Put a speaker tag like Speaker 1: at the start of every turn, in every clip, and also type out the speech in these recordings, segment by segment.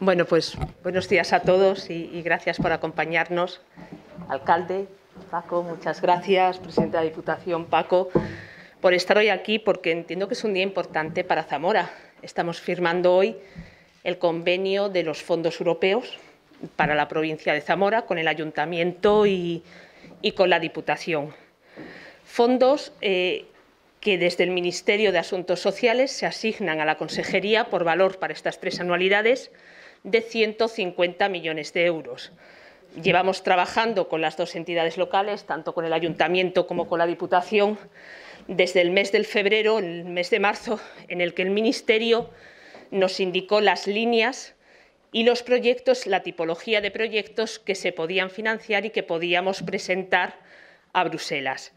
Speaker 1: Bueno, pues buenos días a todos y, gracias por acompañarnos. Alcalde, Paco, muchas gracias. Presidente de la Diputación, Paco, por estar hoy aquí porque entiendo que es un día importante para Zamora. Estamos firmando hoy el convenio de los fondos europeos para la provincia de Zamora con el Ayuntamiento y, con la Diputación. Fondos eh, que desde el Ministerio de Asuntos Sociales se asignan a la Consejería por valor para estas tres anualidades de 150 millones de euros. Llevamos trabajando con las dos entidades locales, tanto con el Ayuntamiento como con la Diputación, desde el mes de febrero, el mes de marzo, en el que el Ministerio nos indicó las líneas y los proyectos, la tipología de proyectos que se podían financiar y que podíamos presentar a Bruselas.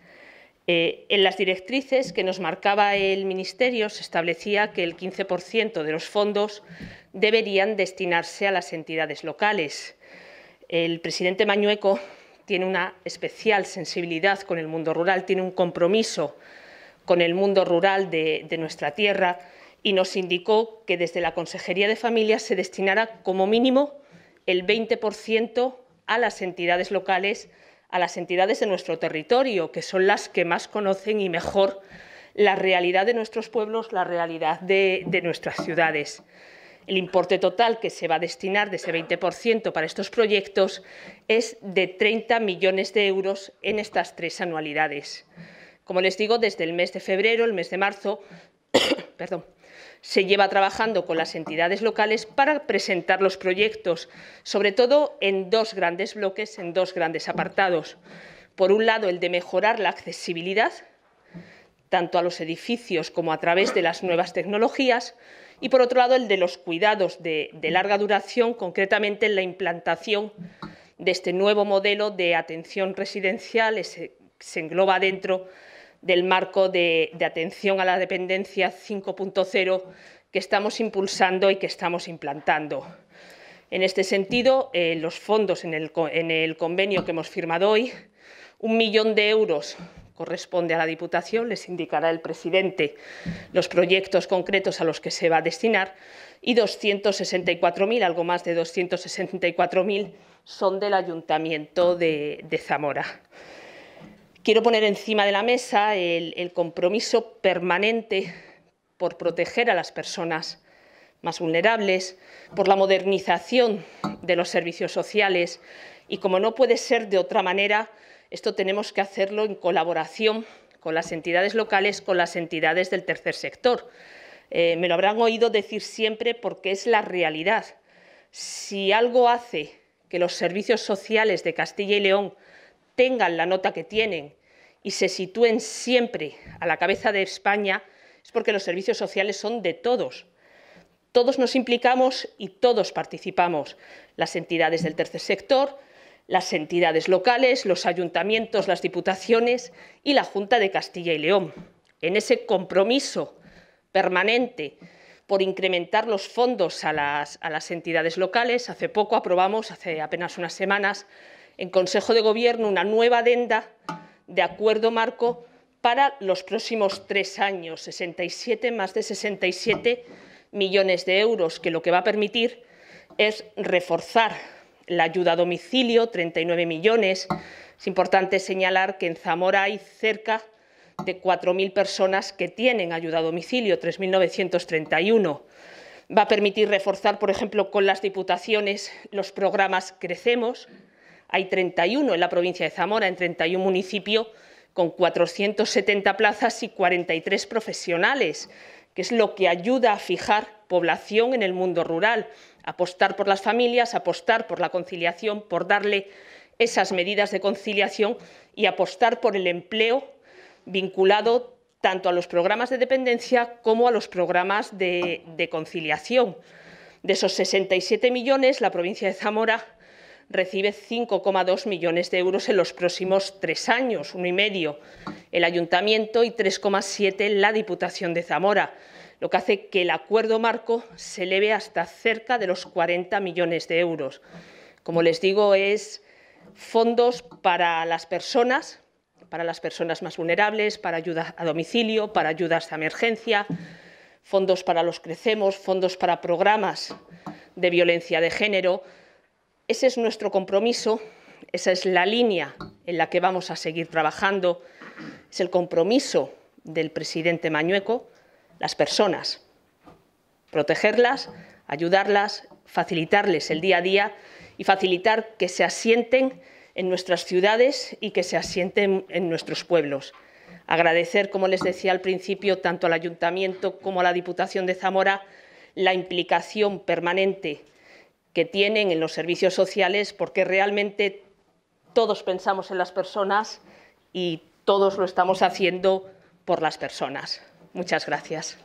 Speaker 1: Eh, en las directrices que nos marcaba el Ministerio se establecía que el 15% de los fondos deberían destinarse a las entidades locales. El presidente Mañueco tiene una especial sensibilidad con el mundo rural, tiene un compromiso con el mundo rural de, nuestra tierra y nos indicó que desde la Consejería de Familias se destinara como mínimo el 20% a las entidades locales a las entidades de nuestro territorio, que son las que más conocen y mejor la realidad de nuestros pueblos, la realidad de, nuestras ciudades. El importe total que se va a destinar de ese 20% para estos proyectos es de 30 millones de euros en estas tres anualidades. Como les digo, desde el mes de febrero, el mes de marzo, perdón, se lleva trabajando con las entidades locales para presentar los proyectos, sobre todo en dos grandes bloques, en dos grandes apartados. Por un lado, el de mejorar la accesibilidad, tanto a los edificios como a través de las nuevas tecnologías, y por otro lado, el de los cuidados de, larga duración, concretamente en la implantación de este nuevo modelo de atención residencial, que se engloba dentro del marco de, atención a la dependencia 5.0 que estamos impulsando y que estamos implantando. En este sentido, eh, los fondos en el, convenio que hemos firmado hoy, un millón de euros corresponde a la Diputación, les indicará el presidente los proyectos concretos a los que se va a destinar y 264.000, algo más de 264.000, son del Ayuntamiento de Zamora. Quiero poner encima de la mesa el, compromiso permanente por proteger a las personas más vulnerables, por la modernización de los servicios sociales y como no puede ser de otra manera, esto tenemos que hacerlo en colaboración con las entidades locales, con las entidades del tercer sector. Eh, me lo habrán oído decir siempre porque es la realidad. Si algo hace que los servicios sociales de Castilla y León tengan la nota que tienen y se sitúen siempre a la cabeza de España es porque los servicios sociales son de todos. Todos nos implicamos y todos participamos. Las entidades del tercer sector, las entidades locales, los ayuntamientos, las diputaciones y la Junta de Castilla y León. En ese compromiso permanente por incrementar los fondos a las, a las entidades locales, hace poco aprobamos, hace apenas unas semanas, en Consejo de Gobierno una nueva adenda de acuerdo marco para los próximos tres años, 67, más de 67 millones de euros, que lo que va a permitir es reforzar la ayuda a domicilio, 39 millones. Es importante señalar que en Zamora hay cerca de 4.000 personas que tienen ayuda a domicilio, 3.931. Va a permitir reforzar, por ejemplo, con las diputaciones los programas Crecemos, hay 31 en la provincia de Zamora, en 31 municipios, con 470 plazas y 43 profesionales, que es lo que ayuda a fijar población en el mundo rural, apostar por las familias, apostar por la conciliación, por darle esas medidas de conciliación y apostar por el empleo vinculado tanto a los programas de dependencia como a los programas de, conciliación. De esos 67 millones, la provincia de Zamora recibe 5,2 millones de euros en los próximos tres años, uno y medio el Ayuntamiento y 3,7 la Diputación de Zamora, lo que hace que el acuerdo marco se eleve hasta cerca de los 40 millones de euros. Como les digo, es fondos para las personas, para las personas más vulnerables, para ayuda a domicilio, para ayudas a emergencia, fondos para los crecemos, fondos para programas de violencia de género, ese es nuestro compromiso, esa es la línea en la que vamos a seguir trabajando, es el compromiso del presidente Mañueco, las personas, protegerlas, ayudarlas, facilitarles el día a día y facilitar que se asienten en nuestras ciudades y que se asienten en nuestros pueblos. Agradecer, como les decía al principio, tanto al Ayuntamiento como a la Diputación de Zamora la implicación permanente que tienen en los servicios sociales, porque realmente todos pensamos en las personas y todos lo estamos haciendo por las personas. Muchas gracias.